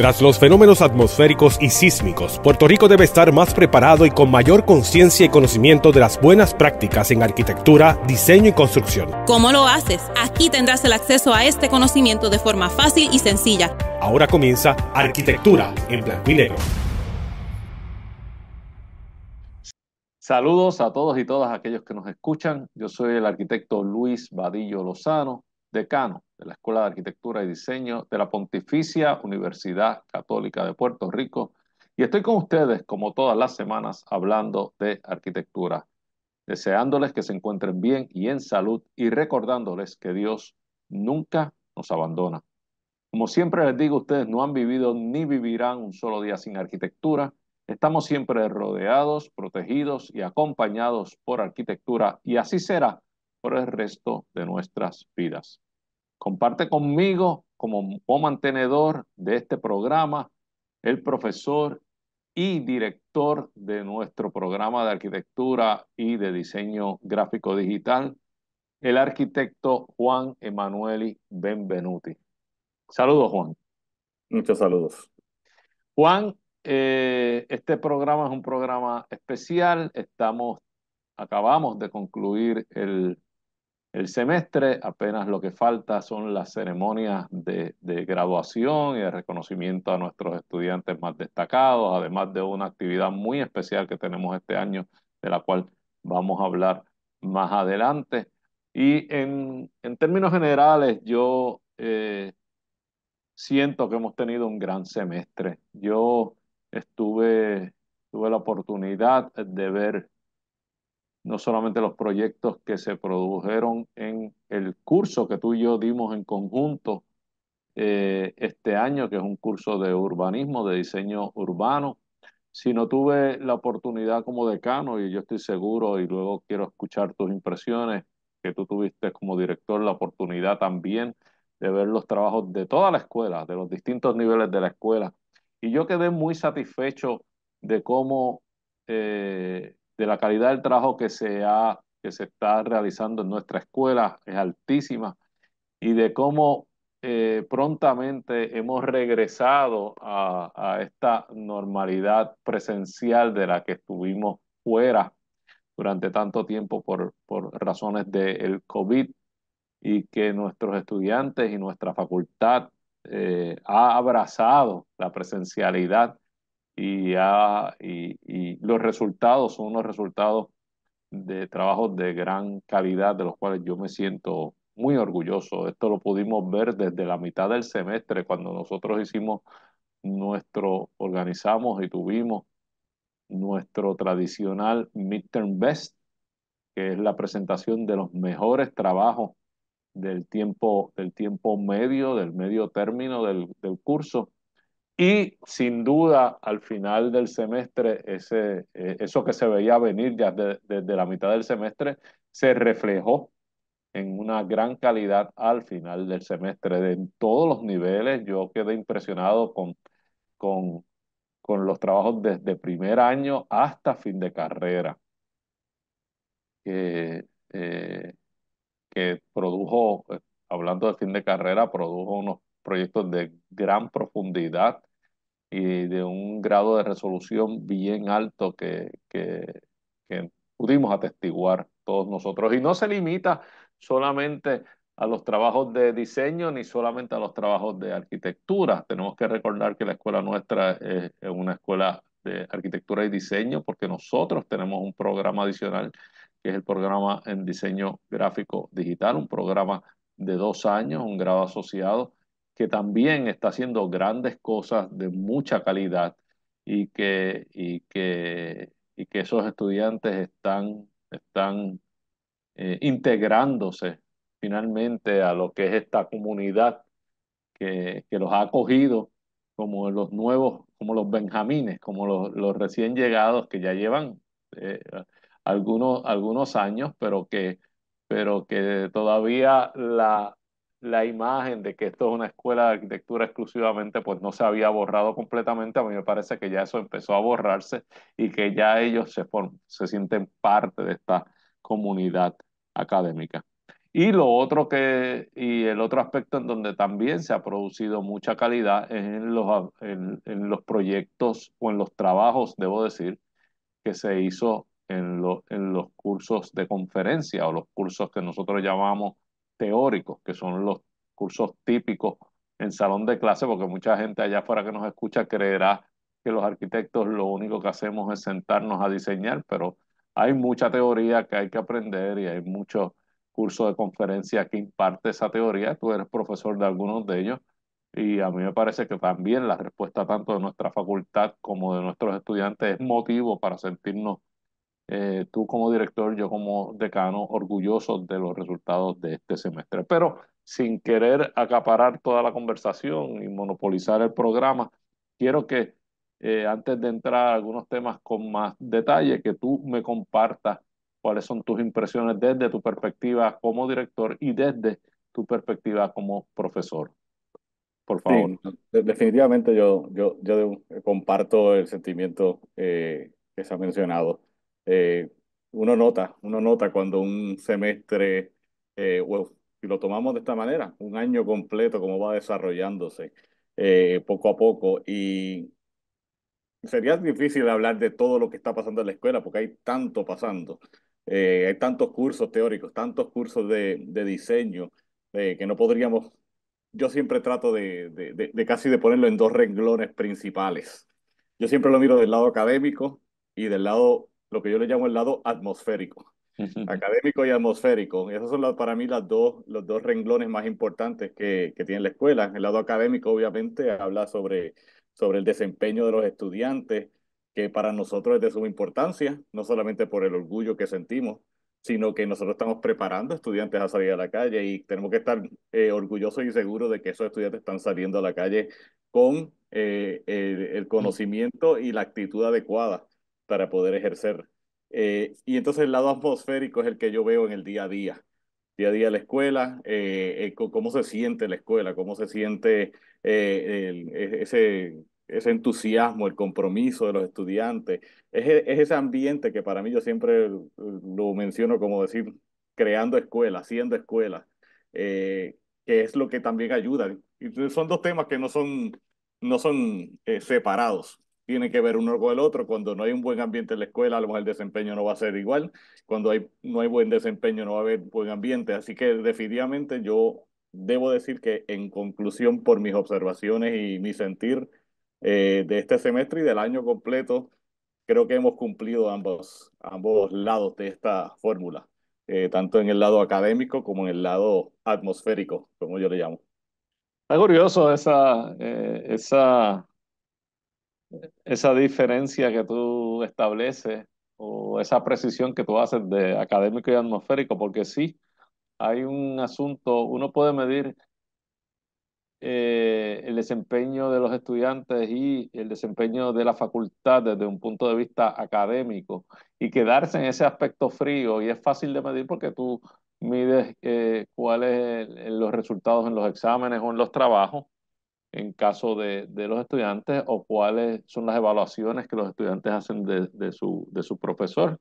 Tras los fenómenos atmosféricos y sísmicos, Puerto Rico debe estar más preparado y con mayor conciencia y conocimiento de las buenas prácticas en arquitectura, diseño y construcción. ¿Cómo lo haces? Aquí tendrás el acceso a este conocimiento de forma fácil y sencilla. Ahora comienza Arquitectura en Blanco y Saludos a todos y todas aquellos que nos escuchan. Yo soy el arquitecto Luis Vadillo Lozano decano de la Escuela de Arquitectura y Diseño de la Pontificia Universidad Católica de Puerto Rico. Y estoy con ustedes, como todas las semanas, hablando de arquitectura, deseándoles que se encuentren bien y en salud y recordándoles que Dios nunca nos abandona. Como siempre les digo, ustedes no han vivido ni vivirán un solo día sin arquitectura. Estamos siempre rodeados, protegidos y acompañados por arquitectura y así será por el resto de nuestras vidas. Comparte conmigo como mantenedor de este programa el profesor y director de nuestro programa de arquitectura y de diseño gráfico digital, el arquitecto Juan Emanueli Benvenuti. Saludos, Juan. Muchos saludos. Juan, eh, este programa es un programa especial. Estamos, acabamos de concluir el el semestre, apenas lo que falta son las ceremonias de, graduación y de reconocimiento a nuestros estudiantes más destacados, además de una actividad muy especial que tenemos este año, de la cual vamos a hablar más adelante. Y en, términos generales, yo eh, siento que hemos tenido un gran semestre. Yo estuve, tuve la oportunidad de ver no solamente los proyectos que se produjeron en el curso que tú y yo dimos en conjunto eh, este año, que es un curso de urbanismo, de diseño urbano, sino tuve la oportunidad como decano y yo estoy seguro y luego quiero escuchar tus impresiones, que tú tuviste como director la oportunidad también de ver los trabajos de toda la escuela, de los distintos niveles de la escuela. Y yo quedé muy satisfecho de cómo eh, de la calidad del trabajo que se, ha, que se está realizando en nuestra escuela, es altísima, y de cómo eh, prontamente hemos regresado a, esta normalidad presencial de la que estuvimos fuera durante tanto tiempo por, por razones del COVID y que nuestros estudiantes y nuestra facultad eh, ha abrazado la presencialidad y, y, los resultados son unos resultados de trabajos de gran calidad, de los cuales yo me siento muy orgulloso. Esto lo pudimos ver desde la mitad del semestre, cuando nosotros hicimos nuestro, organizamos y tuvimos nuestro tradicional Midterm Best, que es la presentación de los mejores trabajos del tiempo, del tiempo medio, del medio término del curso y sin duda, al final del semestre, ese, e, eso que se veía venir ya desde la mitad del semestre se reflejó en una gran calidad al final del semestre. De, en todos los niveles, yo quedé impresionado con, con, con los trabajos desde primer año hasta fin de carrera, que, eh, que produjo, eh, hablando de fin de carrera, produjo unos proyectos de gran profundidad, y de un grado de resolución bien alto que, pudimos atestiguar todos nosotros. Y no se limita solamente a los trabajos de diseño ni solamente a los trabajos de arquitectura. Tenemos que recordar que la escuela nuestra es una escuela de arquitectura y diseño porque nosotros tenemos un programa adicional que es el programa en diseño gráfico digital, un programa de dos años, un grado asociado que también está haciendo grandes cosas de mucha calidad y que, y que, y que esos estudiantes están, están eh, integrándose finalmente a lo que es esta comunidad que, los ha acogido como los nuevos, como los benjamines, como los, recién llegados que ya llevan eh, algunos, algunos años, pero que, pero que todavía la, la imagen de que esto es una escuela de arquitectura exclusivamente, pues no se había borrado completamente. A mí me parece que ya eso empezó a borrarse y que ya ellos se, se sienten parte de esta comunidad académica. Y lo otro que, y el otro aspecto en donde también se ha producido mucha calidad es en los, en, los proyectos o en los trabajos, debo decir, que se hizo en, en los cursos de conferencia o los cursos que nosotros llamamos teóricos, que son los cursos típicos en salón de clase, porque mucha gente allá afuera que nos escucha creerá que los arquitectos lo único que hacemos es sentarnos a diseñar, pero hay mucha teoría que hay que aprender y hay muchos cursos de conferencia que imparte esa teoría. Tú eres profesor de algunos de ellos y a mí me parece que también la respuesta tanto de nuestra facultad como de nuestros estudiantes es motivo para sentirnos eh, tú como director, yo como decano, orgulloso de los resultados de este semestre. Pero sin querer acaparar toda la conversación y monopolizar el programa, quiero que eh, antes de entrar a algunos temas con más detalle, que tú me compartas cuáles son tus impresiones desde tu perspectiva como director y desde tu perspectiva como profesor. Por favor. definitivamente yo, yo, yo comparto el sentimiento eh, que se ha mencionado. Eh, uno nota, uno nota cuando un semestre, eh, si lo tomamos de esta manera, un año completo, cómo va desarrollándose eh, poco a poco. Y sería difícil hablar de todo lo que está pasando en la escuela, porque hay tanto pasando. hay tantos cursos teóricos, tantos cursos de, de diseño, que no podríamos, yo siempre trato de, de, casi de ponerlo en dos renglones principales. Yo siempre lo miro del lado académico y del lado lo que yo le llamo el lado atmosférico, académico y atmosférico. Y esos son para mí las dos, los dos renglones más importantes que, que tiene la escuela. El lado académico, obviamente, habla sobre, sobre el desempeño de los estudiantes, que para nosotros es de suma importancia, no solamente por el orgullo que sentimos, sino que nosotros estamos preparando estudiantes a salir a la calle y tenemos que estar eh, orgullosos y seguros de que esos estudiantes están saliendo a la calle con eh, el, mm. conocimiento y la actitud adecuada para poder ejercer. Eh, y entonces el lado atmosférico es el que yo veo en el día a día. Día a día la escuela, eh, eh, cómo se siente la escuela, cómo se siente e-, ese, ese entusiasmo, el compromiso de los estudiantes. E-, es, ese ambiente que para mí yo siempre lo menciono como decir, creando escuela, haciendo escuela, eh, que es lo que también ayuda. son dos temas que no son, no son separados tiene que ver uno con el otro. Cuando no hay un buen ambiente en la escuela, a lo mejor el desempeño no va a ser igual. Cuando hay, no hay buen desempeño, no va a haber buen ambiente. Así que definitivamente yo debo decir que en conclusión, por mis observaciones y mi sentir eh, de este semestre y del año completo, creo que hemos cumplido ambos, ambos lados de esta fórmula, eh, tanto en el lado académico como en el lado atmosférico, como yo le llamo. Está curioso esa, eh, esa esa diferencia que tú estableces o esa precisión que tú haces de académico y atmosférico, porque sí, hay un asunto, uno puede medir eh, el desempeño de los estudiantes y el desempeño de la facultad desde un punto de vista académico y quedarse en ese aspecto frío y es fácil de medir porque tú mides eh, cuáles son los resultados en los exámenes o en los trabajos en caso de, los estudiantes o cuáles son las evaluaciones que los estudiantes hacen de, de, su, profesor.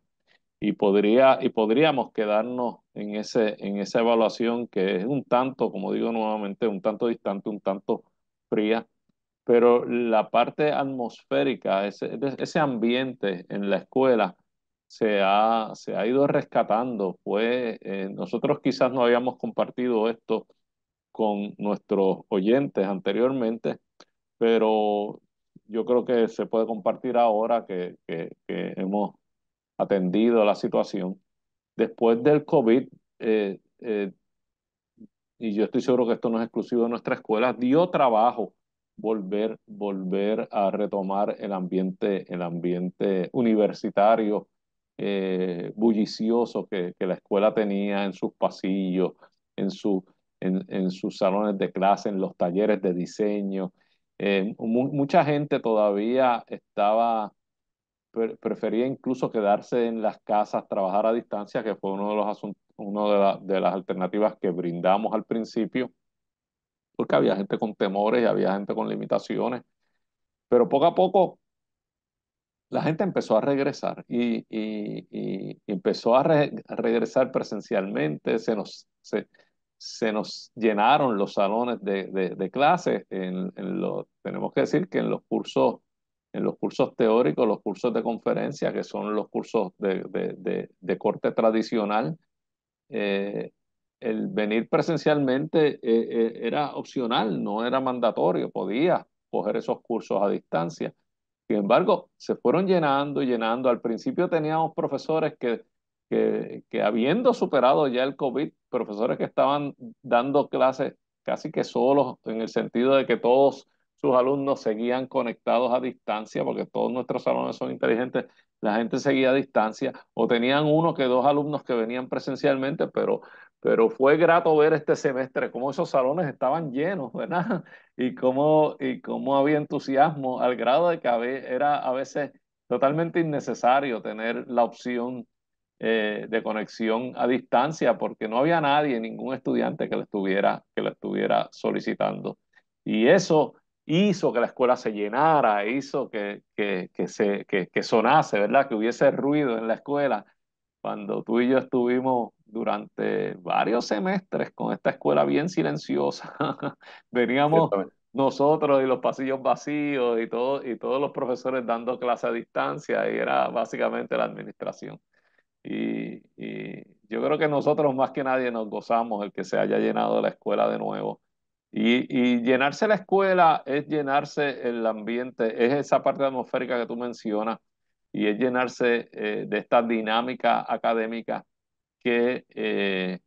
Y, podría, y podríamos quedarnos en, ese, en esa evaluación que es un tanto, como digo nuevamente, un tanto distante, un tanto fría, pero la parte atmosférica, ese, ese ambiente en la escuela se ha, se ha ido rescatando. Pues, nosotros quizás no habíamos compartido esto con nuestros oyentes anteriormente, pero yo creo que se puede compartir ahora que, que, hemos atendido la situación. Después del COVID, eh, eh, y yo estoy seguro que esto no es exclusivo de nuestra escuela, dio trabajo volver, volver a retomar el ambiente, el ambiente universitario eh, bullicioso que, que, la escuela tenía en sus pasillos, en, su, en, en sus salones de clase, en los talleres de diseño. Eh, mucha gente todavía estaba, prefería incluso quedarse en las casas, trabajar a distancia, que fue uno de los asuntos, uno de, las alternativas que brindamos al principio, porque había gente con temores y había gente con limitaciones. Pero poco a poco la gente empezó a regresar y, y, empezó a, regresar presencialmente, se nos, se, se nos llenaron los salones de, de, clases. En, los, tenemos que decir que en los cursos, en los cursos teóricos, los cursos de conferencia, que son los cursos de, corte tradicional, eh, el venir presencialmente eh, eh, era opcional, no era mandatorio, podía coger esos cursos a distancia. Sin embargo, se fueron llenando, llenando. Al principio teníamos profesores que que, habiendo superado ya el COVID, profesores que estaban dando clases casi que solos, en el sentido de que todos sus alumnos seguían conectados a distancia, porque todos nuestros salones son inteligentes, la gente seguía a distancia, o tenían uno que dos alumnos que venían presencialmente, pero, pero fue grato ver este semestre cómo esos salones estaban llenos, ¿verdad? Y cómo, y cómo había entusiasmo, al grado de que era a veces totalmente innecesario tener la opción eh, de conexión a distancia porque no había nadie, ningún estudiante que lo estuviera, que lo estuviera solicitando. Y eso hizo que la escuela se llenara, hizo que, se, sonase, ¿verdad? Que hubiese ruido en la escuela. Cuando tú y yo estuvimos durante varios semestres con esta escuela bien silenciosa, veníamos nosotros y los pasillos vacíos y, todo, y todos los profesores dando clase a distancia y era básicamente la administración. Y, yo creo que nosotros más que nadie nos gozamos el que se haya llenado la escuela de nuevo. Y, llenarse la escuela es llenarse el ambiente, es esa parte atmosférica que tú mencionas y es llenarse eh, de esta dinámica académica que, eh,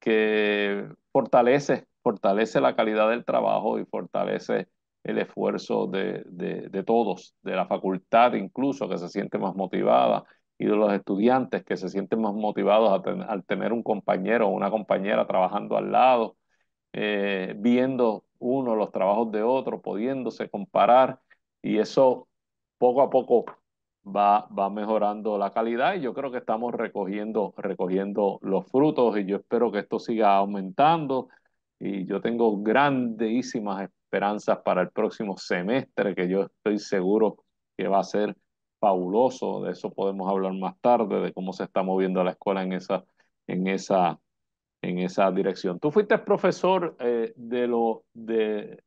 que fortalece, fortalece la calidad del trabajo y fortalece el esfuerzo de, de, todos, de la facultad incluso, que se siente más motivada y de los estudiantes que se sienten más motivados al tener un compañero o una compañera trabajando al lado, eh, viendo uno los trabajos de otro, pudiéndose comparar y eso poco a poco va, va mejorando la calidad y yo creo que estamos recogiendo, recogiendo los frutos y yo espero que esto siga aumentando y yo tengo grandísimas esperanzas para el próximo semestre que yo estoy seguro que va a ser fabuloso, de eso podemos hablar más tarde, de cómo se está moviendo la escuela en esa, en esa, en esa dirección. Tú fuiste profesor eh, de, lo, de,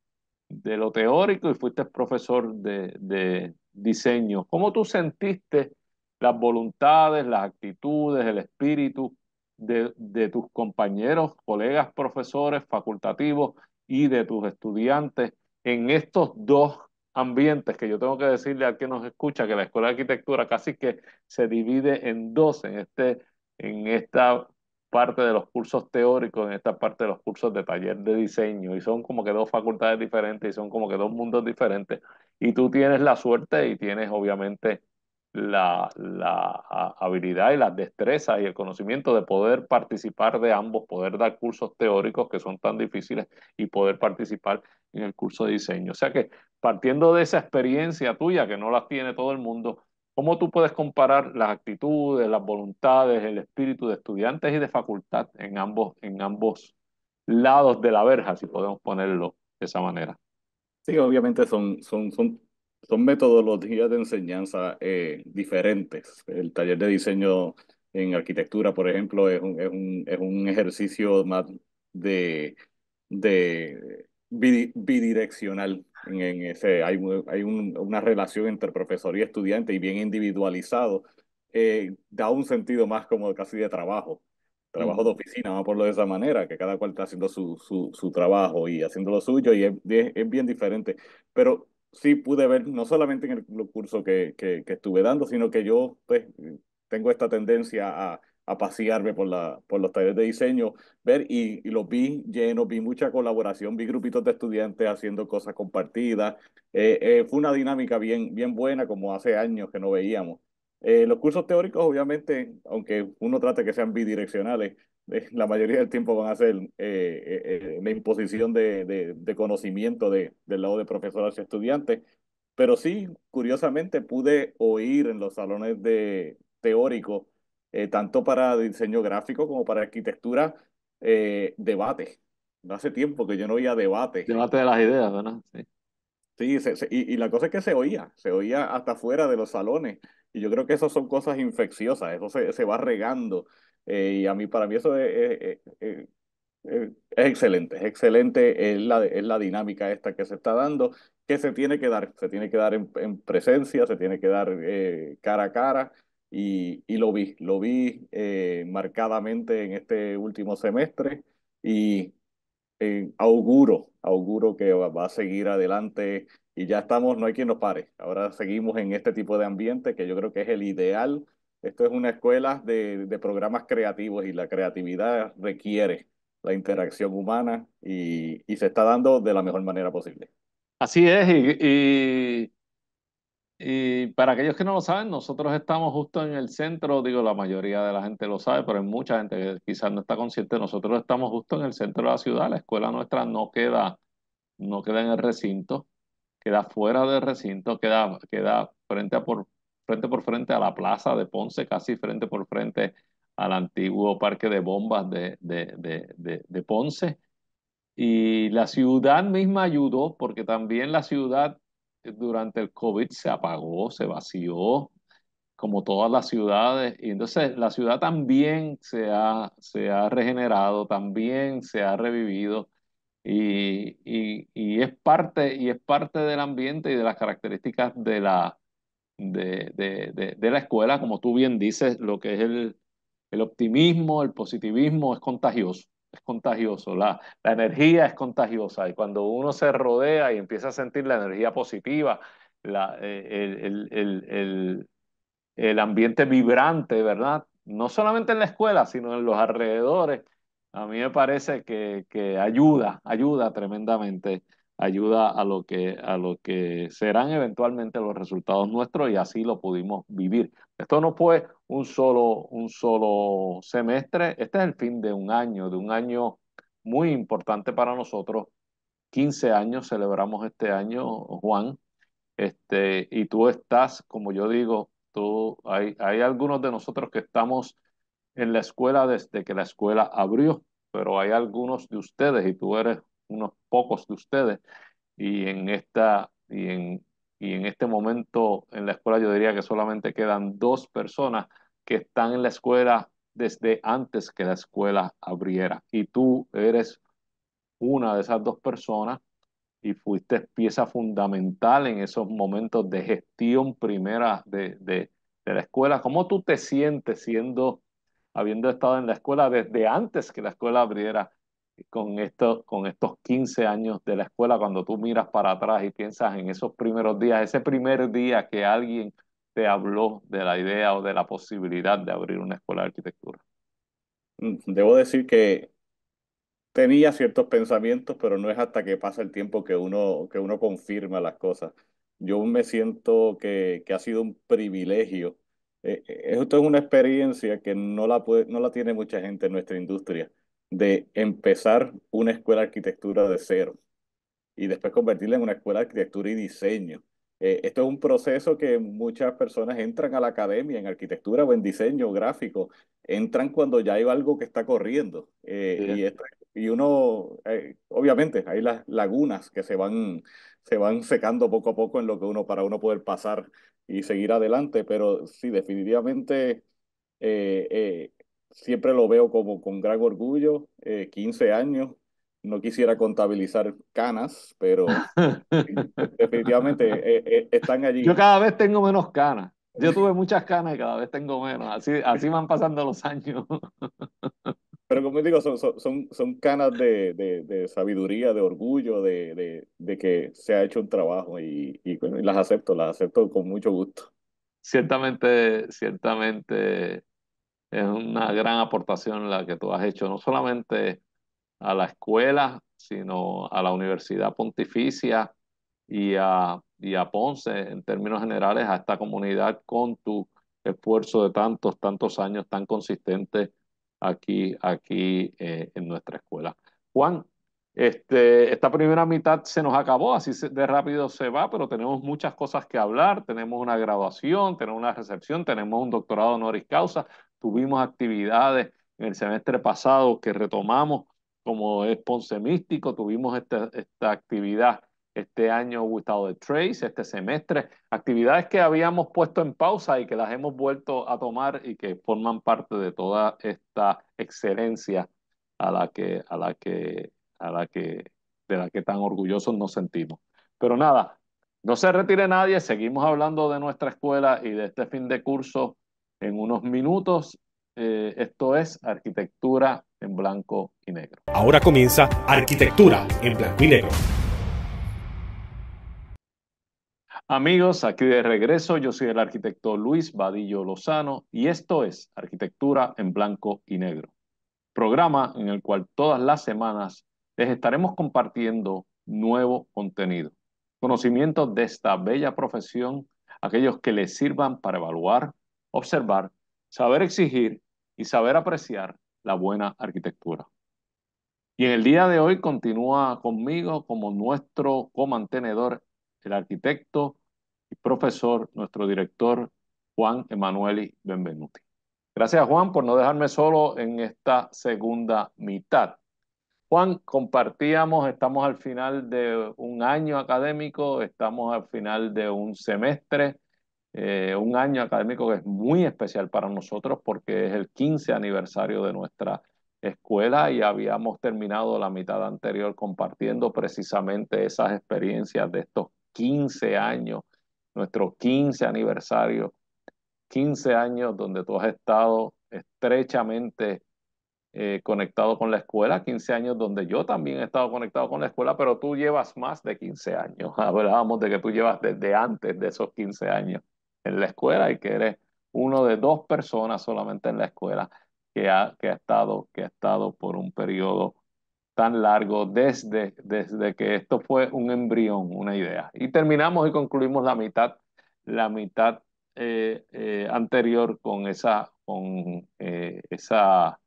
de, lo teórico y fuiste profesor de, diseño. ¿Cómo tú sentiste las voluntades, las actitudes, el espíritu de, de, tus compañeros, colegas, profesores, facultativos y de tus estudiantes en estos dos ambientes que yo tengo que decirle a que nos escucha que la escuela de arquitectura casi que se divide en dos en este en esta parte de los cursos teóricos, en esta parte de los cursos de taller de diseño, y son como que dos facultades diferentes, y son como que dos mundos diferentes. Y tú tienes la suerte y tienes obviamente la, habilidad y las destrezas y el conocimiento de poder participar de ambos, poder dar cursos teóricos que son tan difíciles y poder participar en el curso de diseño. O sea que partiendo de esa experiencia tuya, que no la tiene todo el mundo, ¿cómo tú puedes comparar las actitudes, las voluntades, el espíritu de estudiantes y de facultad en ambos, en ambos lados de la verja, si podemos ponerlo de esa manera? Sí, obviamente son, son son metodologías de enseñanza eh, diferentes. El taller de diseño en arquitectura, por ejemplo, es un, es un, es un ejercicio más de, de bidireccional. En, ese, hay, hay una relación entre profesor y estudiante y bien individualizado. Eh, da un sentido más como casi de trabajo, mm. trabajo de oficina, vamos por lo de esa manera, que cada cual está haciendo su, su, su trabajo y haciendo lo suyo y es, es, es bien diferente. Pero sí pude ver, no solamente en el curso que, que, que estuve dando, sino que yo pues, tengo esta tendencia a, a pasearme por, la, por los talleres de diseño, ver y, y los vi llenos, vi mucha colaboración, vi grupitos de estudiantes haciendo cosas compartidas. Eh, eh, fue una dinámica bien, bien buena, como hace años que no veíamos. Eh, los cursos teóricos, obviamente, aunque uno trate que sean bidireccionales, eh, la mayoría del tiempo van a ser eh, eh, eh la imposición de, de, conocimiento de, del lado de profesor y estudiante. Pero sí, curiosamente pude oír en los salones de teóricos, tanto para diseño gráfico como para arquitectura, debate. No hace tiempo que yo no oía debate. Debate de las ideas, ¿verdad? Sí. Sí, y, y, la cosa es que se oía, se oía hasta fuera de los salones. Y yo creo que esas son cosas infecciosas, eso se, se va regando. Eh, y a mí, para mí eso es, excelente, es excelente, es la, dinámica esta que se está dando, que se tiene que dar, se tiene que dar en, presencia, se tiene que dar eh, cara a cara. Y, lo vi, lo vi eh, marcadamente en este último semestre y auguro, auguro que va, va, a seguir adelante y ya estamos, no hay quien nos pare. Ahora seguimos en este tipo de ambiente que yo creo que es el ideal esto es una escuela de, programas creativos y la creatividad requiere la interacción humana y, se está dando de la mejor manera posible. Así es, y, para aquellos que no lo saben, nosotros estamos justo en el centro, digo, la mayoría de la gente lo sabe, pero hay mucha gente que quizás no está consciente, nosotros estamos justo en el centro de la ciudad, la escuela nuestra no queda, no queda en el recinto, queda fuera del recinto, queda, queda frente a por, frente por frente a la plaza de Ponce, casi frente por frente al antiguo parque de bombas de, de, de, de Ponce. Y la ciudad misma ayudó porque también la ciudad eh, durante el COVID se apagó, se vació, como todas las ciudades. Y entonces la ciudad también se ha, se ha regenerado, también se ha revivido. Y, y, y, es parte, y es parte del ambiente y de las características de la, de, la escuela, como tú bien dices, lo que es el, optimismo, el positivismo es contagioso, es contagioso, la, energía es contagiosa y cuando uno se rodea y empieza a sentir la energía positiva, el, ambiente vibrante, ¿verdad? No solamente en la escuela, sino en los alrededores, a mí me parece que, que ayuda, ayuda tremendamente ayuda a lo que, a lo que serán eventualmente los resultados nuestros y así lo pudimos vivir. Esto no fue un solo, un solo semestre, este es el fin de un año, de un año muy importante para nosotros. 15 años celebramos este año, Juan, este, y tú estás, como yo digo, tú, hay, hay algunos de nosotros que estamos en la escuela desde que la escuela abrió, pero hay algunos de ustedes, y tú eres unos pocos de ustedes. Y en, esta, y, en, y en este momento en la escuela yo diría que solamente quedan dos personas que están en la escuela desde antes que la escuela abriera. Y tú eres una de esas dos personas y fuiste pieza fundamental en esos momentos de gestión primera de, la escuela. ¿Cómo tú te sientes siendo, habiendo estado en la escuela desde antes que la escuela abriera con, con estos 15 años de la escuela, cuando tú miras para atrás y piensas en esos primeros días, ese primer día que alguien te habló de la idea o de la posibilidad de abrir una escuela de arquitectura? Mm, debo decir que tenía ciertos pensamientos, pero no es hasta que pasa el tiempo que uno, que uno confirma las cosas. Yo me siento que, que ha sido un privilegio. Eh, eh, esto es una experiencia que no la, no la tiene mucha gente en nuestra industria de empezar una escuela de arquitectura de cero y después convertirla en una escuela de arquitectura y diseño. Eh, esto es un proceso que muchas personas entran a la academia en arquitectura o en diseño gráfico, entran cuando ya hay algo que está corriendo. Eh, y, y, uno, eh, obviamente, hay las lagunas que se van, se van secando poco a poco en lo que uno, para uno poder pasar y seguir adelante, pero sí, definitivamente siempre lo veo como con gran orgullo, 15 eh, años, no quisiera contabilizar canas, pero definitivamente eh, eh, están allí. Yo cada vez tengo menos canas. Yo tuve muchas canas y cada vez tengo menos. Así, así van pasando los años. Pero como digo, son, son, canas de, sabiduría, de orgullo, de, que se ha hecho un trabajo y, y las acepto, las acepto con mucho gusto. Ciertamente, ciertamente es una gran aportación la que tú has hecho, no solamente a la escuela, sino a la Universidad Pontificia y a, y Ponce, en términos generales, a esta comunidad con tu esfuerzo de tantos, tantos años tan consistente aquí, aquí eh, en nuestra escuela. Juan, este, esta primera mitad se nos acabó, así de rápido se va, pero tenemos muchas cosas que hablar. Tenemos una graduación, tenemos una recepción, tenemos un doctorado honoris causa, tuvimos actividades en el semestre pasado que retomamos, como es Ponce Místico, tuvimos esta, esta actividad este año Gustavo de Trace, este semestre, actividades que habíamos puesto en pausa y que las hemos vuelto a tomar y que forman parte de toda esta excelencia a la que, a la que la que, de la que tan orgullosos nos sentimos. Pero nada, no se retire nadie, seguimos hablando de nuestra escuela y de este fin de curso en unos minutos. Eh, esto es Arquitectura en Blanco y Negro. Ahora comienza Arquitectura en Blanco y Negro. Amigos, aquí de regreso, yo soy el arquitecto Luis Vadillo Lozano y esto es Arquitectura en Blanco y Negro, programa en el cual todas las semanas les estaremos compartiendo nuevo contenido, conocimientos de esta bella profesión, aquellos que les sirvan para evaluar, observar, saber exigir y saber apreciar la buena arquitectura. Y en el día de hoy continúa conmigo como nuestro comantenedor, el arquitecto y profesor, nuestro director Juan Emanueli Benvenuti. Gracias Juan por no dejarme solo en esta segunda mitad. Juan, compartíamos, estamos al final de un año académico, estamos al final de un semestre, eh, un año académico que es muy especial para nosotros porque es el 15 aniversario de nuestra escuela y habíamos terminado la mitad anterior compartiendo precisamente esas experiencias de estos 15 años, nuestro 15 aniversario, 15 años donde tú has estado estrechamente eh, conectado con la escuela, 15 años donde yo también he estado conectado con la escuela, pero tú llevas más de 15 años. Hablábamos de que tú llevas desde antes de esos 15 años en la escuela y que eres uno de dos personas solamente en la escuela que ha, que ha, estado, que ha estado por un periodo tan largo desde, desde que esto fue un embrión, una idea. Y terminamos y concluimos la mitad, la mitad eh, eh, anterior con esa, con, esa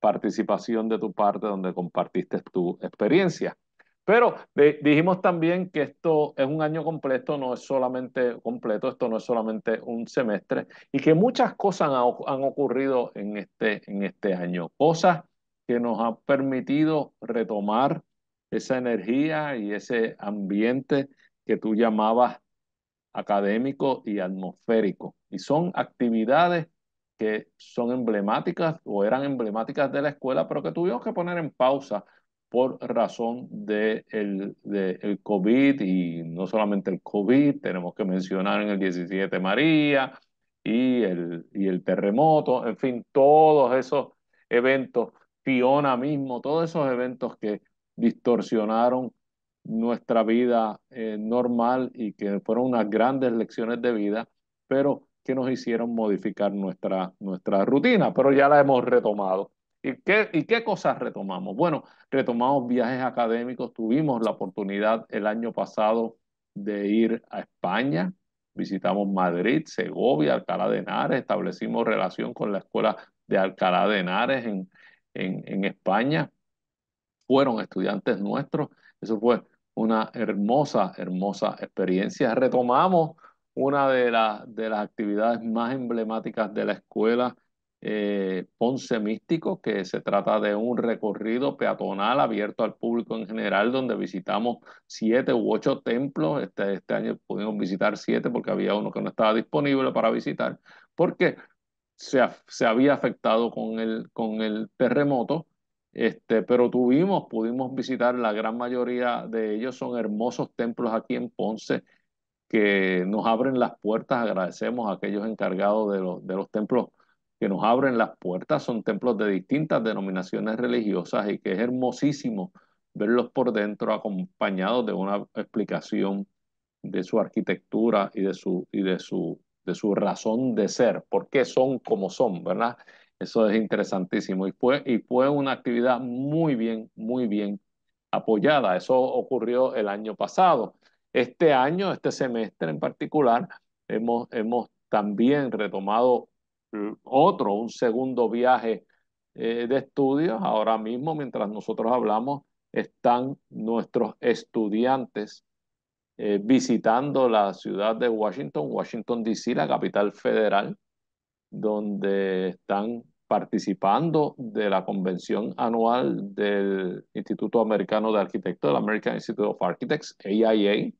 participación de tu parte donde compartiste tu experiencia. Pero dijimos también que esto es un año completo, no es solamente completo, esto no es solamente un semestre, y que muchas cosas han, ocurrido en este, en este año, cosas que nos han permitido retomar esa energía y ese ambiente que tú llamabas académico y atmosférico. Y son actividades que son emblemáticas o eran emblemáticas de la escuela, pero que tuvimos que poner en pausa por razón del el de el COVID y no solamente el COVID, tenemos que mencionar en el 17 María y el, y el terremoto, en fin, todos esos eventos, Fiona mismo, todos esos eventos que distorsionaron nuestra vida eh, normal y que fueron unas grandes lecciones de vida, pero que nos hicieron modificar nuestra, nuestra rutina, pero ya la hemos retomado. ¿Y qué, ¿Y qué cosas retomamos? Bueno, retomamos viajes académicos, tuvimos la oportunidad el año pasado de ir a España, visitamos Madrid, Segovia, Alcalá de Henares, establecimos relación con la escuela de Alcalá de Henares en, en España, fueron estudiantes nuestros, eso fue una hermosa, hermosa experiencia. Retomamos una de, de las actividades más emblemáticas de la escuela eh, Ponce Místico, que se trata de un recorrido peatonal abierto al público en general, donde visitamos siete u ocho templos. Este, este año pudimos visitar siete porque había uno que no estaba disponible para visitar, porque se, se había afectado con el, con el terremoto. Este, pero tuvimos, pudimos visitar la gran mayoría de ellos, son hermosos templos aquí en Ponce, que nos abren las puertas. Agradecemos a aquellos encargados de los, de los templos que nos abren las puertas. Son templos de distintas denominaciones religiosas y que es hermosísimo verlos por dentro acompañados de una explicación de su arquitectura y de su, y de su, de su razón de ser, por qué son como son, ¿verdad? Eso es interesantísimo. Y fue, y fue una actividad muy bien, muy bien apoyada. Eso ocurrió el año pasado. Este año, este semestre en particular, hemos, hemos también retomado eh, otro, un segundo viaje eh, de estudios. Ahora mismo, mientras nosotros hablamos, están nuestros estudiantes eh, visitando la ciudad de Washington, Washington, D.C., la capital federal, donde están participando de la convención anual del Instituto Americano de Arquitectos, el American Institute of Architects, AIA,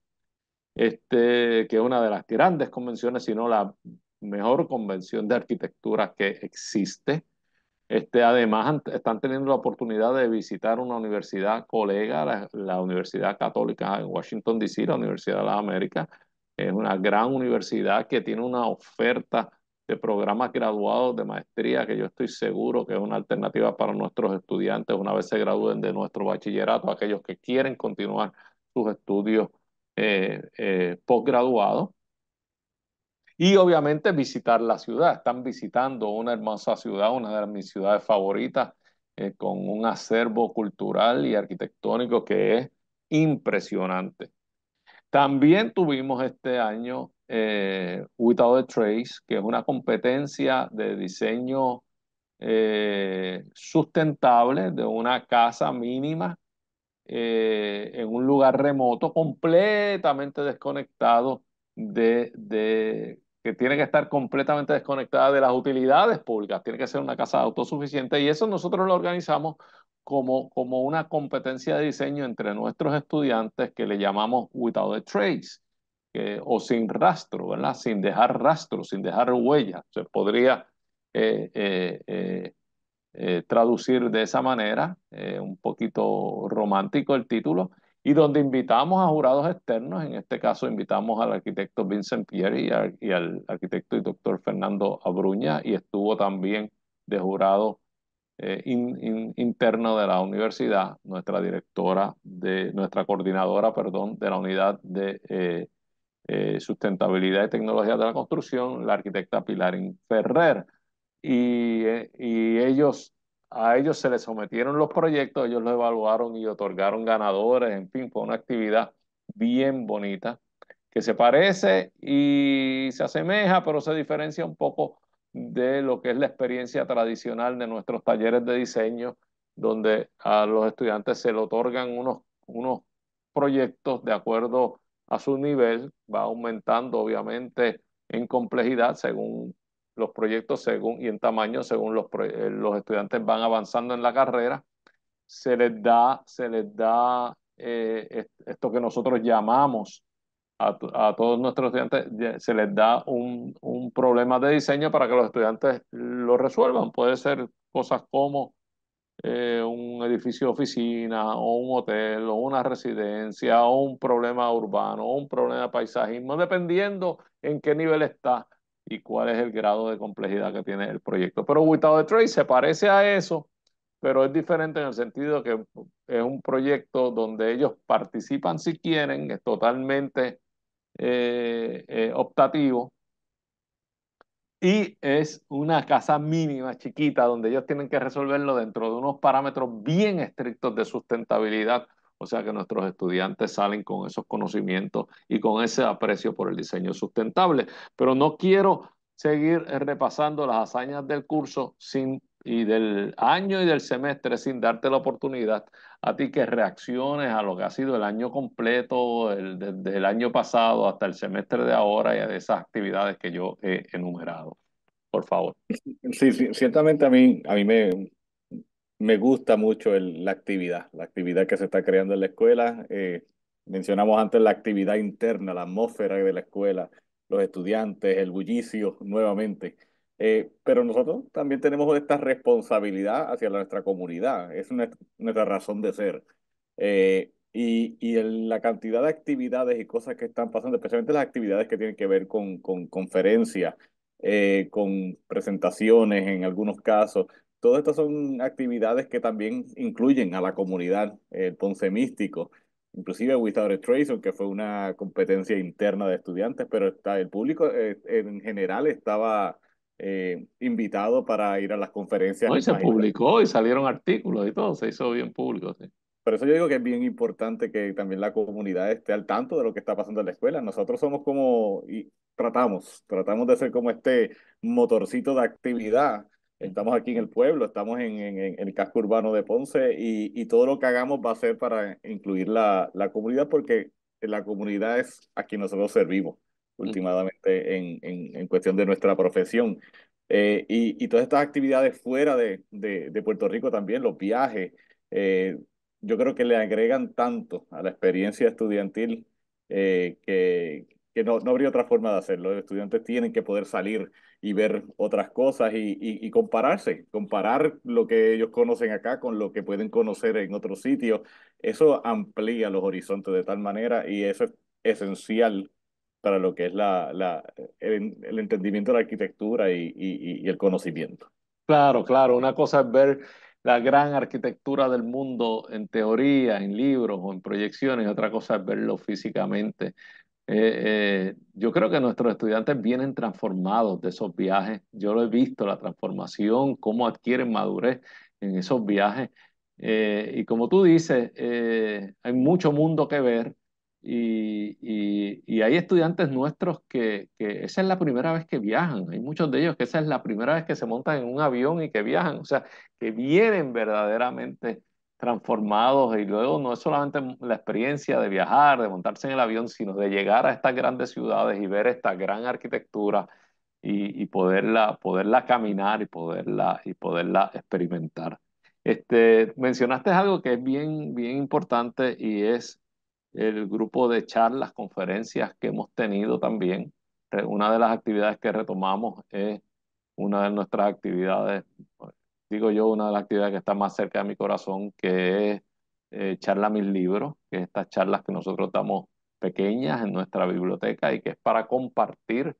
este, que es una de las grandes convenciones, sino la mejor convención de arquitectura que existe. Este, además, están teniendo la oportunidad de visitar una universidad colega, la, Universidad Católica en Washington, D.C., la Universidad de las Américas. Es una gran universidad que tiene una oferta de programas graduados de maestría que yo estoy seguro que es una alternativa para nuestros estudiantes una vez se gradúen de nuestro bachillerato, aquellos que quieren continuar sus estudios eh, eh, postgraduado Y obviamente visitar la ciudad. Están visitando una hermosa ciudad, una de mis ciudades favoritas, eh, con un acervo cultural y arquitectónico que es impresionante. También tuvimos este año eh, Without the Trace, que es una competencia de diseño sustentable de una casa mínima eh, en un lugar remoto, completamente desconectado de, de, que tiene que estar completamente desconectada de las utilidades públicas, tiene que ser una casa autosuficiente y eso nosotros lo organizamos como, como una competencia de diseño entre nuestros estudiantes que le llamamos Without a Trace. o sin rastro, ¿verdad? Sin dejar rastro, sin dejar huella. Se podría eh, eh, eh eh, traducir de esa manera, eh, un poquito romántico el título, y donde invitamos a jurados externos, en este caso invitamos al arquitecto Vincent Pieri y, al arquitecto y doctor Fernando Abruña, y estuvo también de jurado eh, interno de la universidad, nuestra directora, de, nuestra coordinadora, perdón, de la unidad de sustentabilidad y tecnología de la construcción, la arquitecta Pilarín Ferrer. Eh, y, ellos, a ellos se les sometieron los proyectos, ellos los evaluaron y otorgaron ganadores, en fin, fue una actividad bien bonita, que se parece y se asemeja, pero se diferencia un poco de lo que es la experiencia tradicional de nuestros talleres de diseño, donde a los estudiantes se le otorgan unos, unos proyectos de acuerdo a su nivel, va aumentando obviamente en complejidad según los proyectos según y en tamaño según eh, los, estudiantes van avanzando en la carrera. Se les da, se les da eh, esto que nosotros llamamos a, todos nuestros estudiantes, se les da un, problema de diseño para que los estudiantes lo resuelvan. Puede ser cosas como eh, un edificio de oficina o un hotel o una residencia o un problema urbano o un problema de paisajismo, dependiendo en qué nivel está y cuál es el grado de complejidad que tiene el proyecto. Pero Without a Trace se parece a eso, pero es diferente en el sentido que es un proyecto donde ellos participan si quieren, es totalmente eh, eh, optativo. Y es una casa mínima, chiquita, donde ellos tienen que resolverlo dentro de unos parámetros bien estrictos de sustentabilidad o sea que nuestros estudiantes salen con esos conocimientos y con ese aprecio por el diseño sustentable. Pero no quiero seguir eh, repasando las hazañas del curso sin, y del año y del semestre sin darte la oportunidad a ti que reacciones a lo que ha sido el año completo, desde el año pasado hasta el semestre de ahora y a esas actividades que yo he enumerado. Por favor. Sí, ciertamente a mí, a mí me, me gusta mucho la actividad, la actividad que se está creando en la escuela. Eh, mencionamos antes la actividad interna, la atmósfera de la escuela, los estudiantes, el bullicio nuevamente. Eh, pero nosotros también tenemos esta responsabilidad hacia nuestra comunidad, es nuestra razón de ser. Eh, y, la cantidad de actividades y cosas que están pasando, especialmente las actividades que tienen que ver con, con conferencias, con presentaciones en algunos casos, Todas estas son actividades que también incluyen a la comunidad, el Ponce Místico, inclusive Without Trace, que fue una competencia interna de estudiantes, pero está, el público eh, en general estaba eh, invitado para ir a las conferencias. Hoy se publicó y salieron artículos y todo, se hizo bien público. Sí. Por eso yo digo que es bien importante que también la comunidad esté al tanto de lo que está pasando en la escuela. Nosotros somos como, y tratamos, tratamos de ser como este motorcito de actividad estamos aquí en el pueblo, estamos en, en, el casco urbano de Ponce y, y, todo lo que hagamos va a ser para incluir la, la comunidad porque la comunidad es a quien nosotros servimos mm. últimamente en, en, en cuestión de nuestra profesión. Eh, y, y, todas estas actividades fuera de, de, de Puerto Rico también, los viajes, eh, yo creo que le agregan tanto a la experiencia estudiantil eh, que, que no habría otra forma de hacerlo. Los estudiantes tienen que poder salir y ver otras cosas y, compararse, comparar lo que ellos conocen acá con lo que pueden conocer en otros sitios. Eso amplía los horizontes de tal manera y eso es esencial para lo que es la, la, el, entendimiento de la arquitectura y, y el conocimiento. Claro, claro. Una cosa es ver la gran arquitectura del mundo en teoría, en libros o en proyecciones, otra cosa es verlo físicamente eh, eh, yo creo que nuestros estudiantes vienen transformados de esos viajes. Yo lo he visto, la transformación, cómo adquieren madurez en esos viajes. Eh, y como tú dices, hay mucho mundo que ver y, hay estudiantes nuestros que, que, esa es la primera vez que viajan. Hay muchos de ellos que esa es la primera vez que se montan en un avión y que viajan, o sea, que vienen verdaderamente transformados y luego no es solamente la experiencia de viajar, de montarse en el avión, sino de llegar a estas grandes ciudades y ver esta gran arquitectura y, poderla, poderla caminar y poderla, y poderla experimentar. Este, mencionaste algo que es bien, bien importante y es el grupo de charlas, conferencias que hemos tenido también. Una de las actividades que retomamos es una de nuestras actividades digo yo, una de las actividades que está más cerca de mi corazón, que es eh, charla mis libros, que es estas charlas que nosotros damos pequeñas en nuestra biblioteca y que es para compartir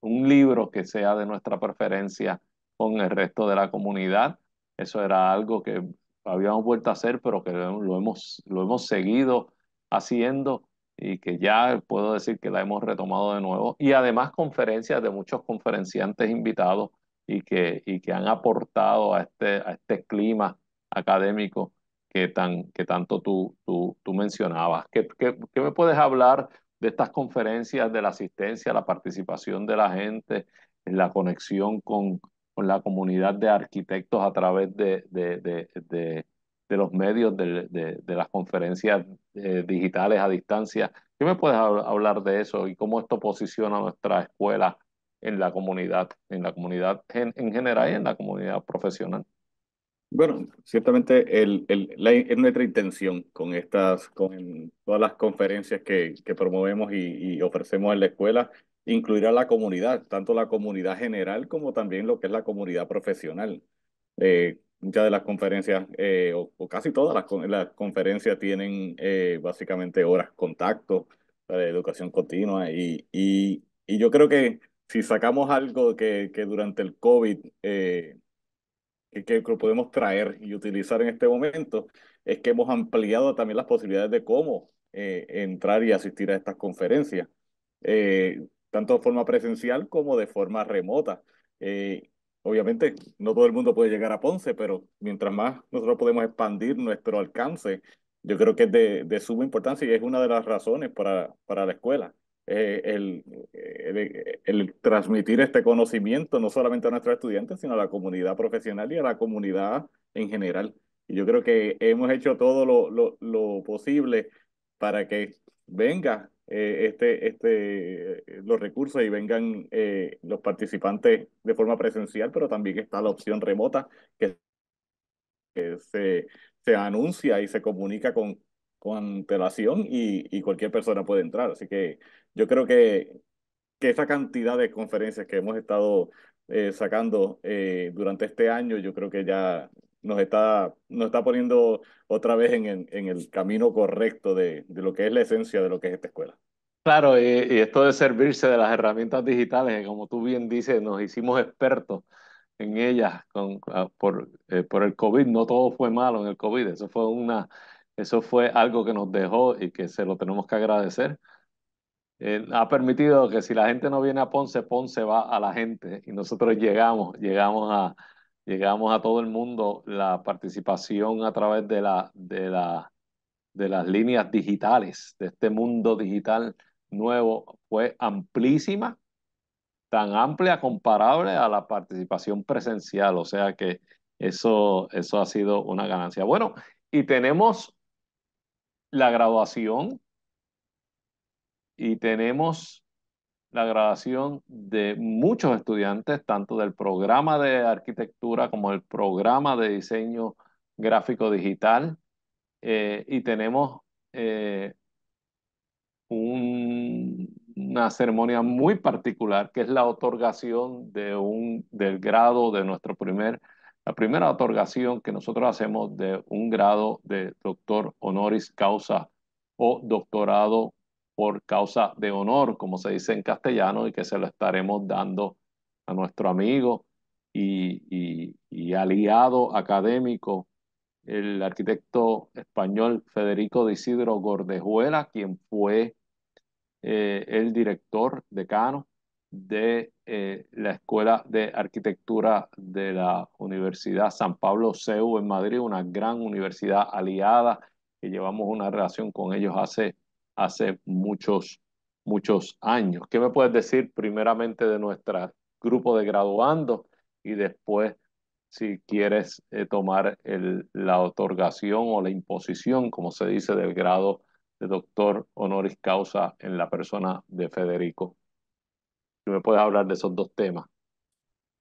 un libro que sea de nuestra preferencia con el resto de la comunidad. Eso era algo que habíamos vuelto a hacer, pero que lo hemos, lo hemos seguido haciendo y que ya puedo decir que la hemos retomado de nuevo. Y además conferencias de muchos conferenciantes invitados y que, y que han aportado a este, a este clima académico que, tan, que tanto tú, tú, tú mencionabas. ¿Qué, ¿Qué, me puedes hablar de estas conferencias, de la asistencia, la participación de la gente, la conexión con, la comunidad de arquitectos a través de, de, los medios, de, las conferencias eh, digitales a distancia? ¿Qué me puedes hablar de eso y cómo esto posiciona nuestra escuela en la comunidad, en la comunidad en, general y en la comunidad profesional. Bueno, ciertamente el, el, es nuestra intención con estas, con todas las conferencias que, que promovemos y, ofrecemos en la escuela, incluir a la comunidad, tanto la comunidad general como también lo que es la comunidad profesional. Eh, muchas de las conferencias, eh, o, casi todas las, las conferencias tienen eh, básicamente horas contacto, de educación continua, y, y, y yo creo que si sacamos algo que, que durante el COVID eh, que, que lo podemos traer y utilizar en este momento, es que hemos ampliado también las posibilidades de cómo eh, entrar y asistir a estas conferencias, eh, tanto de forma presencial como de forma remota. obviamente, no todo el mundo puede llegar a Ponce, pero mientras más nosotros podemos expandir nuestro alcance, yo creo que es de, de suma importancia y es una de las razones para, para la escuela. Eh, el, eh, el, transmitir este conocimiento no solamente a nuestros estudiantes, sino a la comunidad profesional y a la comunidad en general. Y yo creo que hemos hecho todo lo, posible para que venga eh, este, este, los recursos y vengan los participantes de forma presencial, pero también está la opción remota que, se, se anuncia y se comunica con, con antelación y, y cualquier persona puede entrar. Así que yo creo que, esa cantidad de conferencias que hemos estado eh, sacando eh, durante este año, yo creo que ya nos está, nos está poniendo otra vez en, el camino correcto de, lo que es la esencia de lo que es esta escuela. Claro, eh, y, esto de servirse de las herramientas digitales, como tú bien dices, nos hicimos expertos en ellas ah, por, el COVID. No todo fue malo en el COVID, eso fue, una, eso fue algo que nos dejó y que se lo tenemos que agradecer ha permitido que si la gente no viene a Ponce, Ponce va a la gente y nosotros llegamos, llegamos a, llegamos a todo el mundo, la participación a través de, la, de, la, de las líneas digitales, de este mundo digital nuevo, fue amplísima, tan amplia, comparable a la participación presencial, o sea que eso, eso ha sido una ganancia. Bueno, y tenemos la graduación y tenemos la graduación de muchos estudiantes, tanto del programa de arquitectura como el programa de diseño gráfico digital. Eh, y tenemos eh, una ceremonia muy particular que es la otorgación de un, del grado de nuestro primer, la primera otorgación que nosotros hacemos de un grado de doctor honoris causa o doctorado por causa de honor, como se dice en castellano, y que se lo estaremos dando a nuestro amigo y, aliado académico, el arquitecto español Federico de Isidro Gordejuela, quien fue eh, el director decano de eh, la Escuela de Arquitectura de la Universidad San Pablo CEU en Madrid, una gran universidad aliada que llevamos una relación con ellos hace hace muchos, muchos años. ¿Qué me puedes decir primeramente de nuestro grupo de graduandos y después si quieres eh, tomar la otorgación o la imposición, como se dice, del grado de doctor honoris causa en la persona de Federico? Si me puedes hablar de esos dos temas.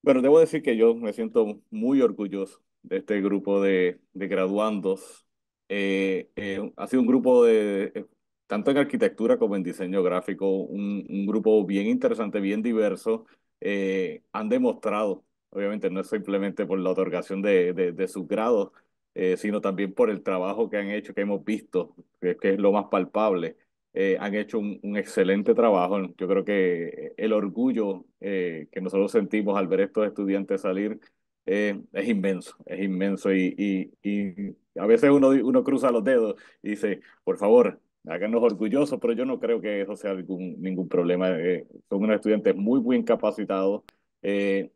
Bueno, debo decir que yo me siento muy orgulloso de este grupo de, graduandos. Eh, eh, ha sido un grupo de, tanto en arquitectura como en diseño gráfico, un, grupo bien interesante, bien diverso, eh, han demostrado, obviamente no es simplemente por la otorgación de, de, sus grados, eh, sino también por el trabajo que han hecho, que hemos visto, que, es lo más palpable. Eh, han hecho un, excelente trabajo. Yo creo que el orgullo que nosotros sentimos al ver estos estudiantes salir es inmenso, es inmenso. Y, y, y a veces uno, uno cruza los dedos y dice, por favor, háganos orgullosos, pero yo no creo que eso sea ningún problema. Eh, son unos estudiantes muy bien capacitados, eh,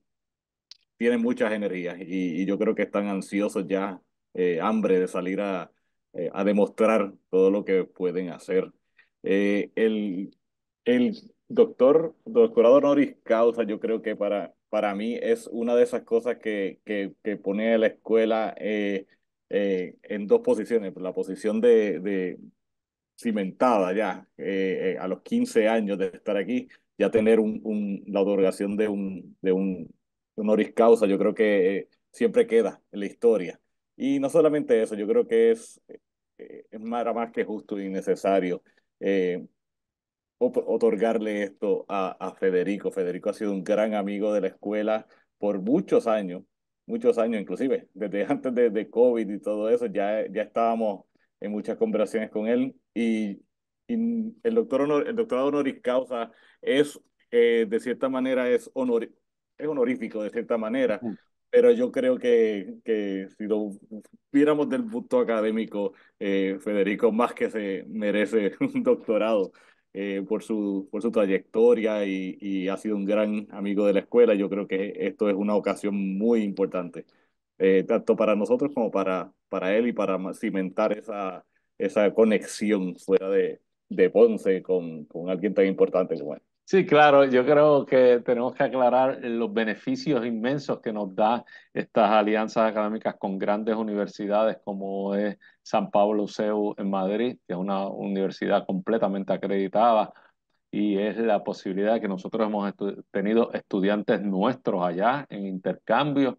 tienen muchas energías y, yo creo que están ansiosos ya, eh, hambre de salir a, demostrar todo lo que pueden hacer. el, doctor, doctorado Noris causa, yo creo que para, para mí es una de esas cosas que, pone a la escuela. en dos posiciones, la posición de cimentada ya eh, eh, a los 15 años de estar aquí, ya tener un, un, la otorgación de un, de un honoris causa, yo creo que eh, siempre queda en la historia. Y no solamente eso, yo creo que es, es más, más que justo y necesario otorgarle esto a, a Federico. Federico ha sido un gran amigo de la escuela por muchos años, muchos años inclusive, desde antes de, de COVID y todo eso, ya, ya estábamos en muchas conversaciones con él. Y, el, doctor el doctorado honoris causa es, eh, de cierta manera, es, honor, es honorífico, de cierta manera. Pero yo creo que, que si lo viéramos del punto académico, eh, Federico más que se merece un doctorado. Eh, por, su, por su trayectoria y, y, ha sido un gran amigo de la escuela. Yo creo que esto es una ocasión muy importante, tanto para nosotros como para, para él y para cimentar esa, esa conexión fuera de, de Ponce con, con alguien tan importante como él. Sí, claro, yo creo que tenemos que aclarar los beneficios inmensos que nos da estas alianzas académicas con grandes universidades como es San Pablo CEU en Madrid, que es una universidad completamente acreditada, y es la posibilidad que nosotros hemos tenido estudiantes nuestros allá en intercambio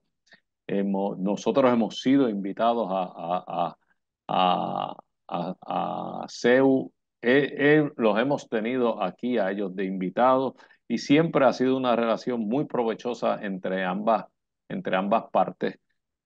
hemos, nosotros hemos sido invitados a, a, a, CEU, eh, eh, los hemos tenido aquí a ellos de invitados y siempre ha sido una relación muy provechosa entre ambas, entre ambas partes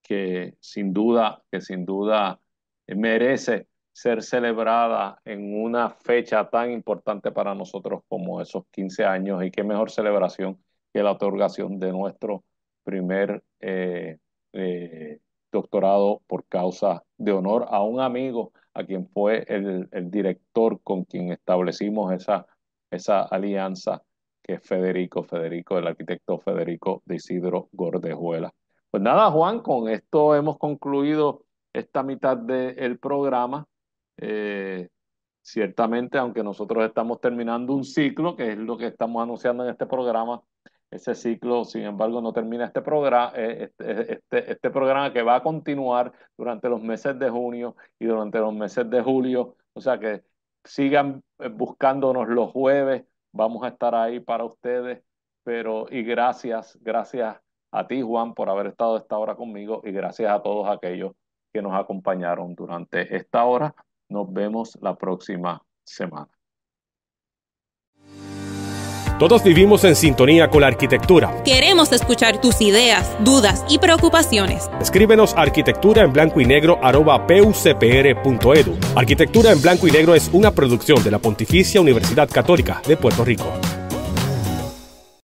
que sin duda, que sin duda merece ser celebrada en una fecha tan importante para nosotros como esos 15 años y qué mejor celebración que la otorgación de nuestro primer eh, eh, doctorado por causa de honor a un amigo a quien fue el, director con quien establecimos esa, esa alianza que es Federico, Federico, el arquitecto Federico de Isidro Gordejuela. Pues nada, Juan, con esto hemos concluido esta mitad del programa. Eh, ciertamente, aunque nosotros estamos terminando un ciclo, que es lo que estamos anunciando en este programa, ese ciclo, sin embargo, no termina este programa, eh, este, eh, este, este, programa que va a continuar durante los meses de junio y durante los meses de julio. O sea que sigan eh, buscándonos los jueves, vamos a estar ahí para ustedes. Pero, y gracias, gracias a ti, Juan, por haber estado esta hora conmigo y gracias a todos aquellos que nos acompañaron durante esta hora. Nos vemos la próxima semana. Todos vivimos en sintonía con la arquitectura. Queremos escuchar tus ideas, dudas y preocupaciones. Escríbenos a arquitectura en blanco y negro Arquitectura en blanco y negro es una producción de la Pontificia Universidad Católica de Puerto Rico.